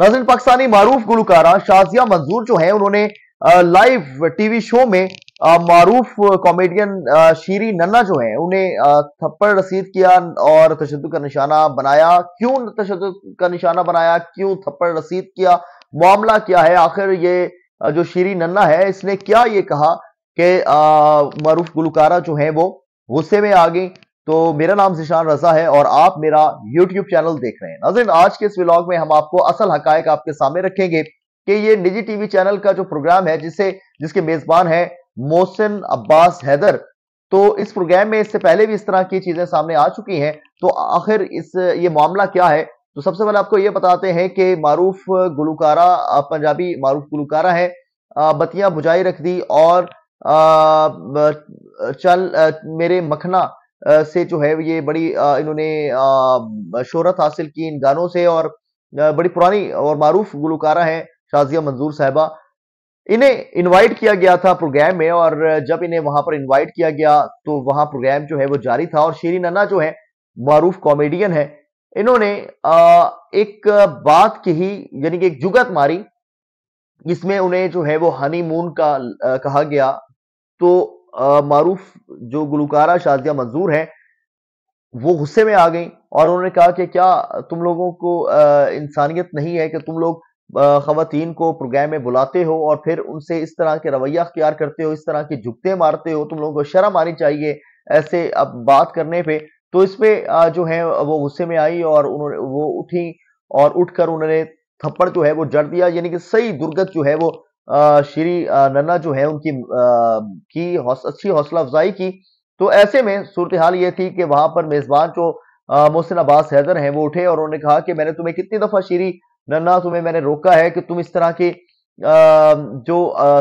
नाजिन पाकिस्तानी मारूफ गुलकारा शाजिया मंजूर जो है उन्होंने लाइव टीवी शो में मारूफ कॉमेडियन शीरी नन्ना जो है उन्हें थप्पड़ रसीद किया और तशद का निशाना बनाया क्यों तशद का निशाना बनाया क्यों थप्पड़ रसीद किया मामला क्या है आखिर ये जो शीरी नन्ना है इसने क्या ये कहा कि मारूफ गुलकारा जो है वो गुस्से में आ गई तो मेरा नाम जिशान रजा है और आप मेरा यूट्यूब चैनल देख रहे हैं नजर आज के इस व्लॉग में हम आपको असल हकायक आपके सामने रखेंगे कि ये निजी टीवी चैनल का जो प्रोग्राम है जिसे जिसके मेजबान है मोहसिन अब्बास हैदर तो इस प्रोग्राम में इससे पहले भी इस तरह की चीजें सामने आ चुकी हैं तो आखिर इस ये मामला क्या है तो सबसे पहले आपको ये बताते हैं कि मारूफ गुलकारा पंजाबी मारूफ गुलकारा है बतियां बुझाई रख दी और आ, चल आ, मेरे मखना से जो है ये बड़ी इन्होंने शोहरत हासिल की इन गानों से और बड़ी पुरानी और मारूफ गुलकारा है शाजिया मंजूर साहबा इन्हें इनवाइट किया गया था प्रोग्राम में और जब इन्हें वहां पर इनवाइट किया गया तो वहां प्रोग्राम जो है वो जारी था और शेरी नन्ना जो है मारूफ कॉमेडियन है इन्होंने एक बात कही यानी कि एक जुगत मारी जिसमें उन्हें जो है वो हनीमून का कहा गया तो मारूफ जो गुलकारा शाजिया मंजूर हैं वो गुस्से में आ गई और उन्होंने कहा कि क्या तुम लोगों को इंसानियत नहीं है कि तुम लोग खातन को प्रोग्राम में बुलाते हो और फिर उनसे इस तरह के रवैया अख्तियार करते हो इस तरह की झुकते मारते हो तुम लोगों को शर्म आनी चाहिए ऐसे अब बात करने पे तो इसमें जो है वो गुस्से में आई और उन्होंने वो उठी और उठकर उन्होंने थप्पड़ जो है वो जड़ दिया यानी कि सही दुर्गत जो है वो श्री नन्ना जो है उनकी की हौस, अच्छी हौसला अफजाई की तो ऐसे में सूरत हाल ये थी कि वहां पर मेजबान जो मोहसिन अब्बास हैदर हैं वो उठे और उन्होंने कहा कि मैंने तुम्हें कितनी दफा श्री नन्ना तुम्हें मैंने रोका है कि तुम इस तरह की जो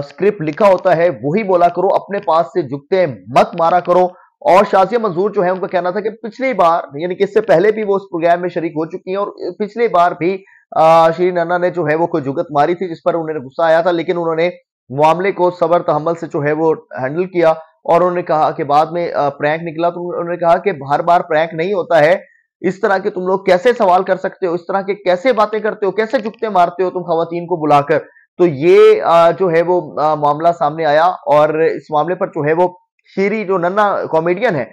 स्क्रिप्ट लिखा होता है वही बोला करो अपने पास से झुकते मत मारा करो और शाजिया मंजूर जो है उनका कहना था कि पिछली बार यानी कि इससे पहले भी वो उस प्रोग्राम में शरीक हो चुकी हैं और पिछली बार भी श्री नन्ना ने जो है वो कोई जुगत मारी थी जिस पर उन्हें गुस्सा आया था लेकिन उन्होंने मामले को सबर तहमल से जो है वो हैंडल किया और उन्होंने कहा कि बाद में प्रैंक निकला तो उन्होंने कहा कि बार बार प्रैंक नहीं होता है इस तरह के तुम लोग कैसे सवाल कर सकते हो इस तरह के कैसे बातें करते हो कैसे जुगते मारते हो तुम खातन को बुलाकर तो ये जो है वो मामला सामने आया और इस मामले पर जो है वो शीरी जो नन्ना कॉमेडियन है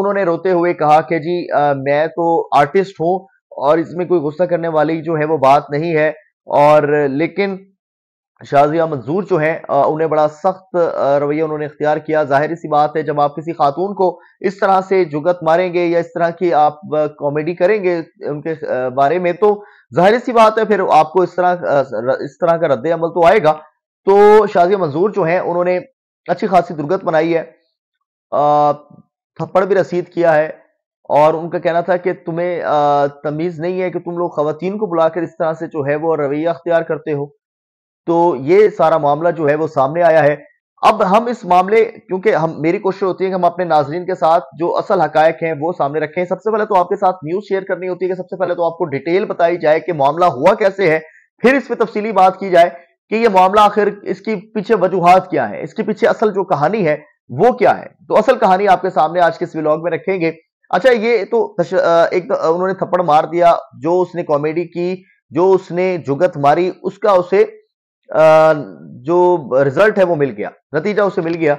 उन्होंने रोते हुए कहा कि जी मैं तो आर्टिस्ट हूं और इसमें कोई गुस्सा करने वाली जो है वो बात नहीं है और लेकिन शाजिया मंजूर जो है उन्हें बड़ा सख्त रवैया उन्होंने इख्तियार किया जाहिर सी बात है जब आप किसी खातून को इस तरह से जुगत मारेंगे या इस तरह की आप कॉमेडी करेंगे उनके बारे में तो जाहिर सी बात है फिर आपको इस तरह इस तरह का रद्द अमल तो आएगा तो शाजिया मंजूर जो है उन्होंने अच्छी खासी दुर्गत बनाई है थप्पड़ भी रसीद किया है और उनका कहना था कि तुम्हें तमीज़ नहीं है कि तुम लोग खातन को बुलाकर इस तरह से जो है वो रवैया अख्तियार करते हो तो ये सारा मामला जो है वो सामने आया है अब हम इस मामले क्योंकि हम मेरी कोशिश होती है कि हम अपने नाजरीन के साथ जो असल हकायक हैं वो सामने रखें सबसे पहले तो आपके साथ न्यूज़ शेयर करनी होती है कि सबसे पहले तो आपको डिटेल बताई जाए कि मामला हुआ कैसे है फिर इस पर तफसीली बात की जाए कि ये मामला आखिर इसकी पीछे वजूहत क्या है इसके पीछे असल जो कहानी है वो क्या है तो असल कहानी आपके सामने आज के इस व्लॉग में रखेंगे अच्छा ये तो एक तो उन्होंने थप्पड़ मार दिया जो उसने कॉमेडी की जो उसने जुगत मारी उसका उसे जो रिजल्ट है वो मिल गया नतीजा उसे मिल गया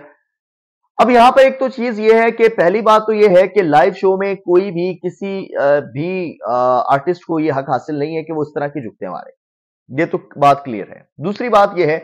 अब यहां पर एक तो चीज ये है कि पहली बात तो ये है कि लाइव शो में कोई भी किसी भी आर्टिस्ट को ये हक हासिल नहीं है कि वो इस तरह की जुगते मारे ये तो बात क्लियर है दूसरी बात यह है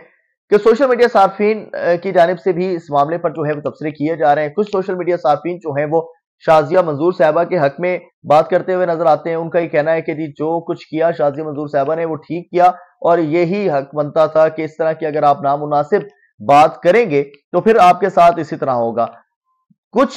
कि सोशल मीडिया सार्फिन की जानब से भी इस मामले पर जो है वो तबसरे किए जा रहे हैं कुछ सोशल मीडिया सार्फिन जो है वो शाजिया मंजूर साहबा के हक में बात करते हुए नजर आते हैं उनका ये कहना है कि जी जो कुछ किया शाजिया मंजूर साहबा ने वो ठीक किया और यही हक बनता था कि इस तरह की अगर आप नामुनासिब बात करेंगे तो फिर आपके साथ इसी तरह होगा कुछ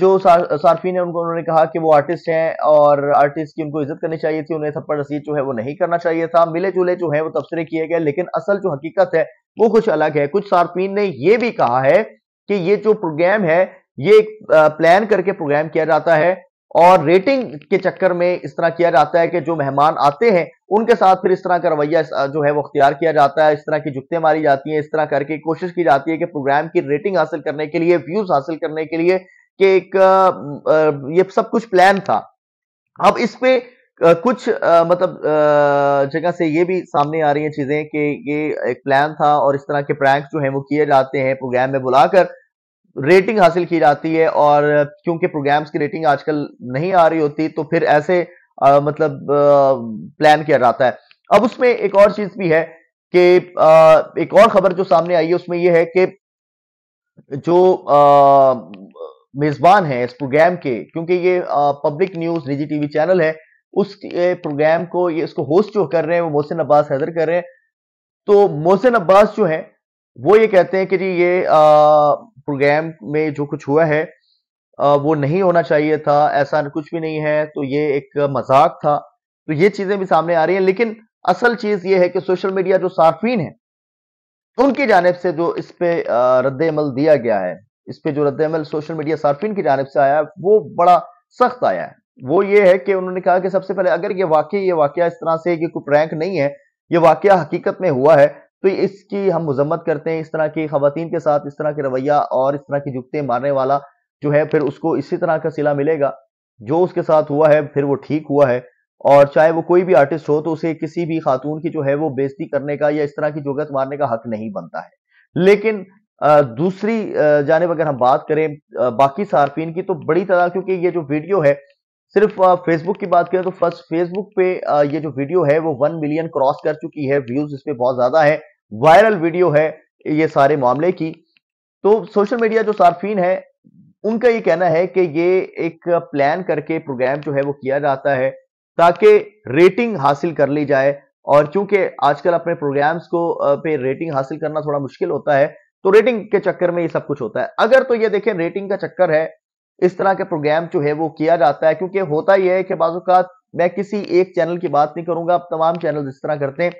जो सार्फिन है उनको उन्होंने कहा कि वो आर्टिस्ट हैं और आर्टिस्ट की उनको इज्जत करनी चाहिए थी उन्हें थप्पड़ रसीद जो है वो नहीं करना चाहिए था मिले जुले जो है वो तबसरे किए गए लेकिन असल जो हकीकत है वो कुछ अलग है कुछ सार्फिन ने ये भी कहा है कि ये जो प्रोग्राम है ये प्लान करके प्रोग्राम किया जाता है और रेटिंग के चक्कर में इस तरह किया जाता है कि जो मेहमान आते हैं उनके साथ फिर इस तरह का रवैया जो है वो अख्तियार किया जाता है इस तरह की जुकते मारी जाती हैं इस तरह करके कोशिश की जाती है कि प्रोग्राम की रेटिंग हासिल करने के लिए व्यूज हासिल करने के लिए कि एक ये सब कुछ प्लान था अब इस पर कुछ मतलब जगह से ये भी सामने आ रही है चीजें कि ये एक प्लान था और इस तरह के प्रैंक जो है वो किए जाते हैं प्रोग्राम में बुलाकर रेटिंग हासिल की जाती है और क्योंकि प्रोग्राम्स की रेटिंग आजकल नहीं आ रही होती तो फिर ऐसे आ, मतलब प्लान किया जाता है अब उसमें एक और चीज भी है कि एक और खबर जो सामने आई है उसमें यह है कि जो मेजबान है इस प्रोग्राम के क्योंकि ये पब्लिक न्यूज निजी टीवी चैनल है उस प्रोग्राम को ये इसको होस्ट जो कर रहे हैं वो मोहसिन अब्बास हैदर कर रहे हैं तो मोहसिन अब्बास जो है वो ये कहते हैं कि जी ये आ, प्रोग्राम में जो कुछ हुआ है वो नहीं होना चाहिए था ऐसा कुछ भी नहीं है तो ये एक मजाक था तो ये चीजें भी सामने आ रही हैं लेकिन असल चीज ये है कि सोशल मीडिया जो सार्फिन है तो उनकी जानब से जो इस पे रद्द अमल दिया गया है इस पे जो रद्द अमल सोशल मीडिया सार्फिन की जानब से आया है वो बड़ा सख्त आया है वो ये है कि उन्होंने कहा कि सबसे पहले अगर ये वाकई ये वाक्य इस तरह से कि कोई प्रैंक नहीं है ये वाक्य हकीकत में हुआ है तो इसकी हम मजम्मत करते हैं इस तरह की खातन के साथ इस तरह के रवैया और इस तरह की जुगते मारने वाला जो है फिर उसको इसी तरह का सिला मिलेगा जो उसके साथ हुआ है फिर वो ठीक हुआ है और चाहे वो कोई भी आर्टिस्ट हो तो उसे किसी भी खातून की जो है वो बेजती करने का या इस तरह की जुगत मारने का हक नहीं बनता है लेकिन दूसरी जानब अगर हम बात करें बाकी सार्फिन की तो बड़ी तरह क्योंकि ये जो वीडियो है सिर्फ फेसबुक की बात करें तो फर्स्ट फेसबुक पे ये जो वीडियो है वो वन मिलियन क्रॉस कर चुकी है व्यूज इस पर बहुत ज्यादा है वायरल वीडियो है ये सारे मामले की तो सोशल मीडिया जो सार्फिन है उनका ये कहना है कि ये एक प्लान करके प्रोग्राम जो है वो किया जाता है ताकि रेटिंग हासिल कर ली जाए और चूंकि आजकल अपने प्रोग्राम्स को पे रेटिंग हासिल करना थोड़ा मुश्किल होता है तो रेटिंग के चक्कर में ये सब कुछ होता है अगर तो ये देखें रेटिंग का चक्कर है इस तरह के प्रोग्राम जो है वो किया जाता है क्योंकि होता यह है कि बाज़ात मैं किसी एक चैनल की बात नहीं करूंगा अब तमाम चैनल इस तरह करते हैं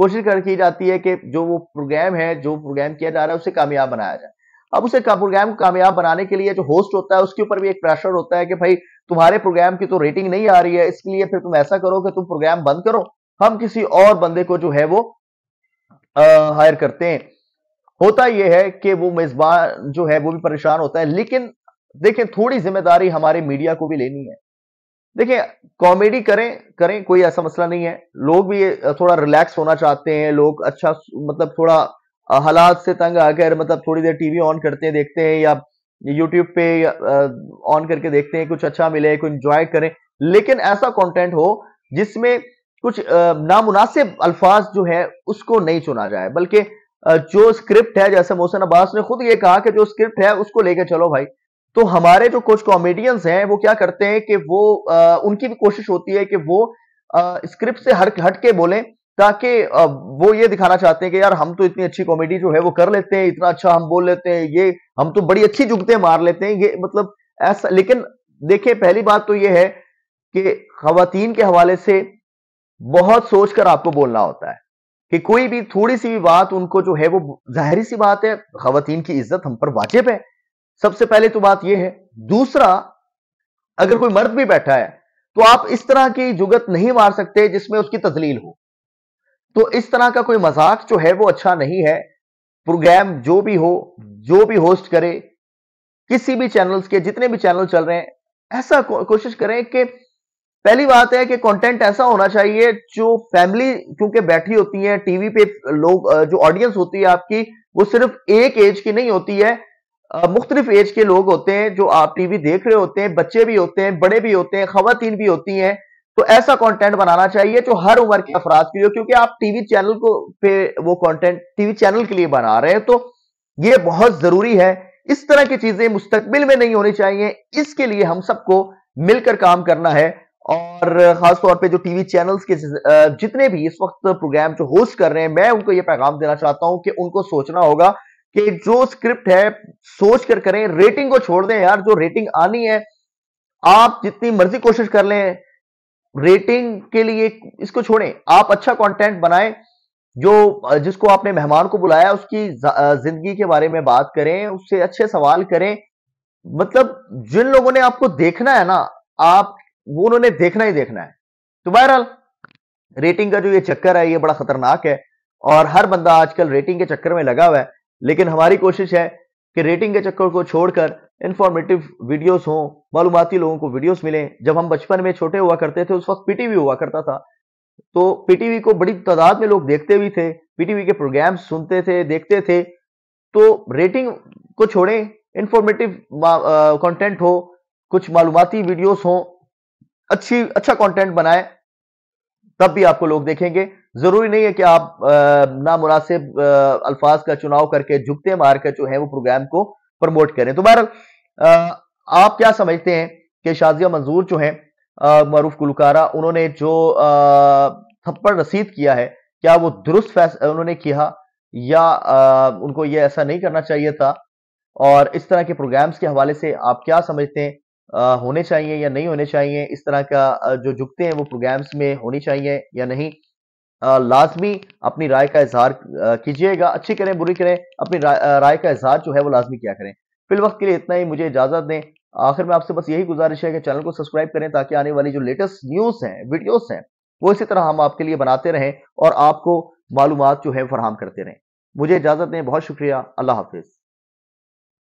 कोशिश कर की जाती है कि जो वो प्रोग्राम है जो प्रोग्राम किया जा रहा है उसे कामयाब बनाया जाए अब उसे प्रोग्राम को कामयाब बनाने के लिए जो होस्ट होता है उसके ऊपर भी एक प्रेशर होता है कि भाई तुम्हारे प्रोग्राम की तो रेटिंग नहीं आ रही है इसके लिए फिर तुम ऐसा करो कि तुम प्रोग्राम बंद करो हम किसी और बंदे को जो है वो हायर करते हैं होता यह है कि वो मेजबान जो है वो भी परेशान होता है लेकिन देखें थोड़ी जिम्मेदारी हमारे मीडिया को भी लेनी है देखिए कॉमेडी करें करें कोई ऐसा मसला नहीं है लोग भी थोड़ा रिलैक्स होना चाहते हैं लोग अच्छा मतलब थोड़ा हालात से तंग आकर मतलब थोड़ी देर टीवी ऑन करते हैं देखते हैं या यूट्यूब पे ऑन करके देखते हैं कुछ अच्छा मिले कुछ इंजॉय करें लेकिन ऐसा कंटेंट हो जिसमें कुछ नामुनासिब अल्फाज जो है उसको नहीं चुना जाए बल्कि जो स्क्रिप्ट है जैसे मोहसिन अब्बास ने खुद ये कहा कि जो स्क्रिप्ट है उसको लेकर चलो भाई तो हमारे जो कुछ कॉमेडियंस हैं वो क्या करते हैं कि वो आ, उनकी भी कोशिश होती है कि वो स्क्रिप्ट से हट हट के बोलें ताकि वो ये दिखाना चाहते हैं कि यार हम तो इतनी अच्छी कॉमेडी जो है वो कर लेते हैं इतना अच्छा हम बोल लेते हैं ये हम तो बड़ी अच्छी जुगते मार लेते हैं ये मतलब ऐसा लेकिन देखिए पहली बात तो ये है कि खातन के हवाले से बहुत सोच कर आपको बोलना होता है कि कोई भी थोड़ी सी भी बात उनको जो है वो जाहिर सी बात है खातन की इज्जत हम पर वाजिब है सबसे पहले तो बात यह है दूसरा अगर कोई मर्द भी बैठा है तो आप इस तरह की जुगत नहीं मार सकते जिसमें उसकी तजलील हो तो इस तरह का कोई मजाक जो है वो अच्छा नहीं है प्रोग्राम जो भी हो जो भी होस्ट करे किसी भी चैनल्स के जितने भी चैनल चल रहे हैं ऐसा को, कोशिश करें कि पहली बात है कि कंटेंट ऐसा होना चाहिए जो फैमिली क्योंकि बैठी होती है टीवी पे लोग जो ऑडियंस होती है आपकी वो सिर्फ एक एज की नहीं होती है मुख्तलिफ एज के लोग होते हैं जो आप टीवी देख रहे होते हैं बच्चे भी होते हैं बड़े भी होते हैं खातन भी होती हैं तो ऐसा कंटेंट बनाना चाहिए जो हर उम्र के अफराद के लिए क्योंकि आप टीवी चैनल को पे वो कंटेंट टीवी चैनल के लिए बना रहे हैं तो ये बहुत जरूरी है इस तरह की चीजें मुस्तकबिल में नहीं होनी चाहिए इसके लिए हम सबको मिलकर काम करना है और खासतौर पे जो टीवी चैनल्स के जितने भी इस वक्त प्रोग्राम जो होस्ट कर रहे हैं मैं उनको ये पैगाम देना चाहता हूं कि उनको सोचना होगा कि जो स्क्रिप्ट है सोच कर करें रेटिंग को छोड़ दें यार जो रेटिंग आनी है आप जितनी मर्जी कोशिश कर लें रेटिंग के लिए इसको छोड़ें आप अच्छा कंटेंट बनाएं जो जिसको आपने मेहमान को बुलाया उसकी जिंदगी के बारे में बात करें उससे अच्छे सवाल करें मतलब जिन लोगों ने आपको देखना है ना आप वो उन्होंने देखना ही देखना है तो बहरहाल रेटिंग का जो ये चक्कर है ये बड़ा खतरनाक है और हर बंदा आजकल रेटिंग के चक्कर में लगा हुआ है लेकिन हमारी कोशिश है कि रेटिंग के चक्कर को छोड़कर इंफॉर्मेटिव वीडियोस हों मालूमती लोगों को वीडियोस मिलें जब हम बचपन में छोटे हुआ करते थे उस वक्त पीटीवी हुआ करता था तो पीटीवी को बड़ी तादाद में लोग देखते भी थे पीटीवी के प्रोग्राम सुनते थे देखते थे तो रेटिंग को छोड़ें इंफॉर्मेटिव कंटेंट हो कुछ मालूमती वीडियोस हों अच्छी अच्छा कंटेंट बनाए तब भी आपको लोग देखेंगे जरूरी नहीं है कि आप नामनासिब अल्फाज का चुनाव करके झुकते मारकर जो है वो प्रोग्राम को प्रमोट करें तो बहरहाल आप क्या समझते हैं कि शाजिया मंजूर जो है मरूफ गुलकारा उन्होंने जो थप्पड़ रसीद किया है क्या वो दुरुस्त फैसला उन्होंने किया या आ, उनको ये ऐसा नहीं करना चाहिए था और इस तरह के प्रोग्राम्स के हवाले से आप क्या समझते हैं आ, होने चाहिए या नहीं होने चाहिए इस तरह का जो झुकते हैं वो प्रोग्राम्स में होनी चाहिए या नहीं लाजमी अपनी राय का इजहार कीजिएगा अच्छी करें बुरी करें अपनी राय का इजहार जो है वो लाजमी क्या करें फिल वक्त के लिए इतना ही मुझे इजाजत दें आखिर में आपसे बस यही गुजारिश है कि चैनल को सब्सक्राइब करें ताकि आने वाली जो लेटेस्ट न्यूज़ हैं वीडियोस हैं वो इसी तरह हम आपके लिए बनाते रहें और आपको मालूम जो है फराहम करते रहें मुझे इजाजत दें बहुत शुक्रिया अल्लाह हाफिज़